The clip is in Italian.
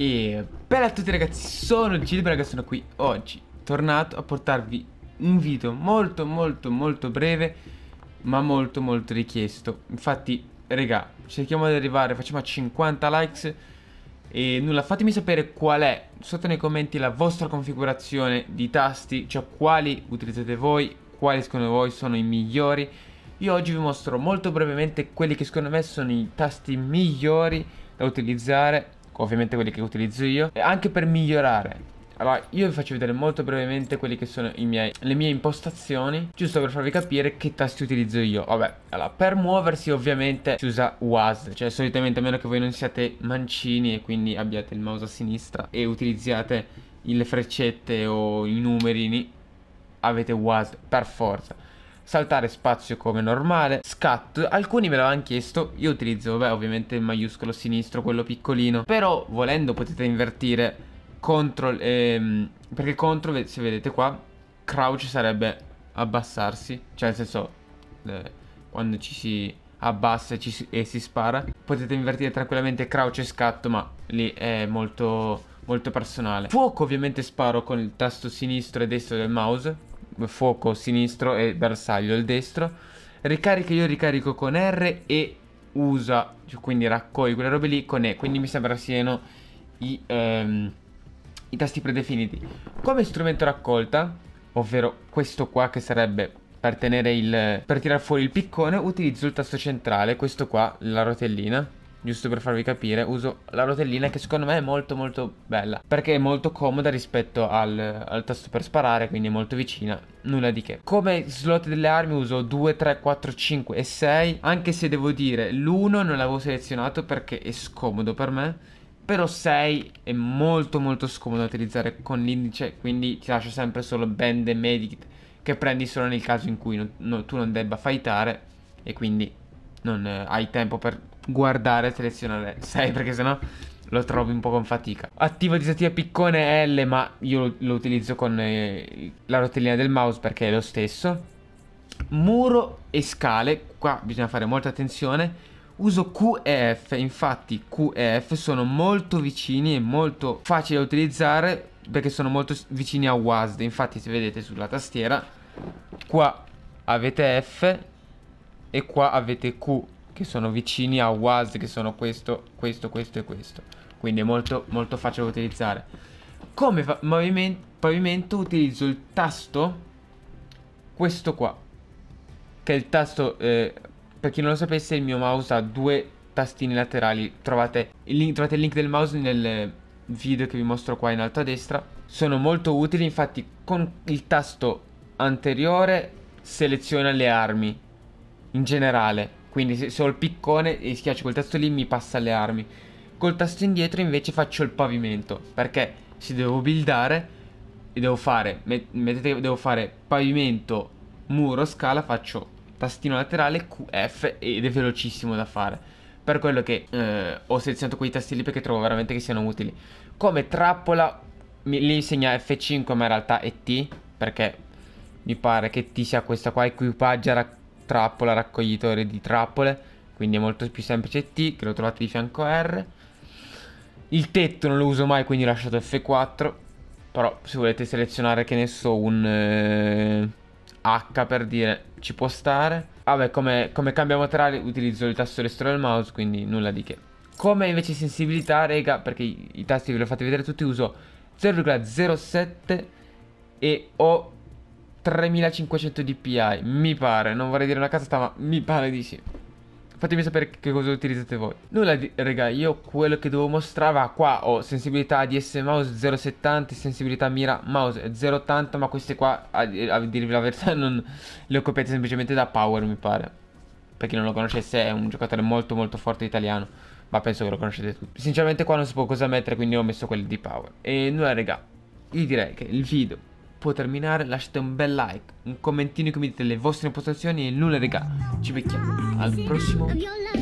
E bella a tutti ragazzi, sono Gilbert ragazzi, sono qui oggi tornato a portarvi un video molto molto molto breve ma molto molto richiesto Infatti regà, cerchiamo di arrivare, facciamo a 50 likes e nulla, fatemi sapere qual è sotto nei commenti la vostra configurazione di tasti Cioè quali utilizzate voi, quali secondo voi sono i migliori Io oggi vi mostro molto brevemente quelli che secondo me sono i tasti migliori da utilizzare ovviamente quelli che utilizzo io, e anche per migliorare. Allora, io vi faccio vedere molto brevemente quelle che sono miei, le mie impostazioni, giusto per farvi capire che tasti utilizzo io. Vabbè, allora, per muoversi ovviamente si usa WASD, cioè solitamente a meno che voi non siate mancini e quindi abbiate il mouse a sinistra e utilizziate le freccette o i numerini, avete WASD per forza saltare spazio come normale, scat, alcuni me l'avevano chiesto, io utilizzo vabbè ovviamente il maiuscolo sinistro, quello piccolino, però volendo potete invertire control, ehm, perché control se vedete qua, crouch sarebbe abbassarsi, cioè nel senso eh, quando ci si abbassa e, si, e si spara, potete invertire tranquillamente crouch e scatto ma lì è molto molto personale. Fuoco ovviamente sparo con il tasto sinistro e destro del mouse, fuoco sinistro e bersaglio il destro. Ricarica, io ricarico con R e usa, quindi raccoglio quelle robe lì con E. Quindi mi sembra siano i, ehm, i tasti predefiniti. Come strumento raccolta, ovvero questo qua che sarebbe per, il, per tirar fuori il piccone, utilizzo il tasto centrale, questo qua, la rotellina giusto per farvi capire, uso la rotellina che secondo me è molto molto bella, perché è molto comoda rispetto al, al tasto per sparare, quindi è molto vicina, nulla di che. Come slot delle armi uso 2, 3, 4, 5 e 6, anche se devo dire l'1 non l'avevo selezionato perché è scomodo per me, però 6 è molto molto scomodo da utilizzare con l'indice, quindi ti lascio sempre solo band e medikit che prendi solo nel caso in cui no, no, tu non debba fightare e quindi non eh, hai tempo per guardare e selezionare 6 perché sennò lo trovi un po' con fatica. Attivo e disattiva piccone L, ma io lo, lo utilizzo con eh, la rotellina del mouse perché è lo stesso. Muro e scale, qua bisogna fare molta attenzione. Uso Q e F, infatti Q e F sono molto vicini e molto facili da utilizzare perché sono molto vicini a WASD. Infatti se vedete sulla tastiera, qua avete F e qua avete Q che sono vicini a WAS che sono questo, questo, questo e questo quindi è molto, molto facile da utilizzare come pavimento utilizzo il tasto questo qua che è il tasto eh, per chi non lo sapesse il mio mouse ha due tastini laterali trovate il link, trovate il link del mouse nel video che vi mostro qua in alto a destra sono molto utili infatti con il tasto anteriore seleziona le armi in generale. Quindi se, se ho il piccone e schiaccio quel tasto lì mi passa alle armi. Col tasto indietro invece faccio il pavimento, perché se devo buildare e devo fare, met- mettete devo fare pavimento, muro, scala, faccio tastino laterale QF ed è velocissimo da fare. Per quello che eh, ho selezionato quei tasti lì perché trovo veramente che siano utili. Come trappola mi, lì insegna F5 ma in realtà è T perché mi pare che T sia questa qua equipaggia trappola, raccoglitore di trappole, quindi è molto più semplice T, che lo trovate di fianco a R. Il tetto non lo uso mai, quindi ho lasciato F4, però se volete selezionare, che ne so, un eh, H per dire, ci può stare. Vabbè, ah come, come cambio materiale utilizzo il tasto destro del mouse, quindi nulla di che. Come invece sensibilità, rega, perché i, i tasti ve li ho fatti vedere tutti, uso 0,07 e ho 3500 dpi, mi pare, non vorrei dire una casa ma mi pare di sì. Fatemi sapere che cosa utilizzate voi. Nulla, di, raga, io quello che devo mostrare qua ho sensibilità ADS mouse 0,70, sensibilità mira mouse 0,80, ma queste qua, a, a dirvi la verità, non le ho copiate semplicemente da Power, mi pare. Per chi non lo conoscesse, è un giocatore molto molto forte italiano, ma penso che lo conoscete tutti. Sinceramente qua non si può cosa mettere, quindi ho messo quelli di Power. E nulla, raga, io direi che il video può terminare lasciate un bel like, un commentino che mi dite le vostre impostazioni e nulla regà. Ci becchiamo al prossimo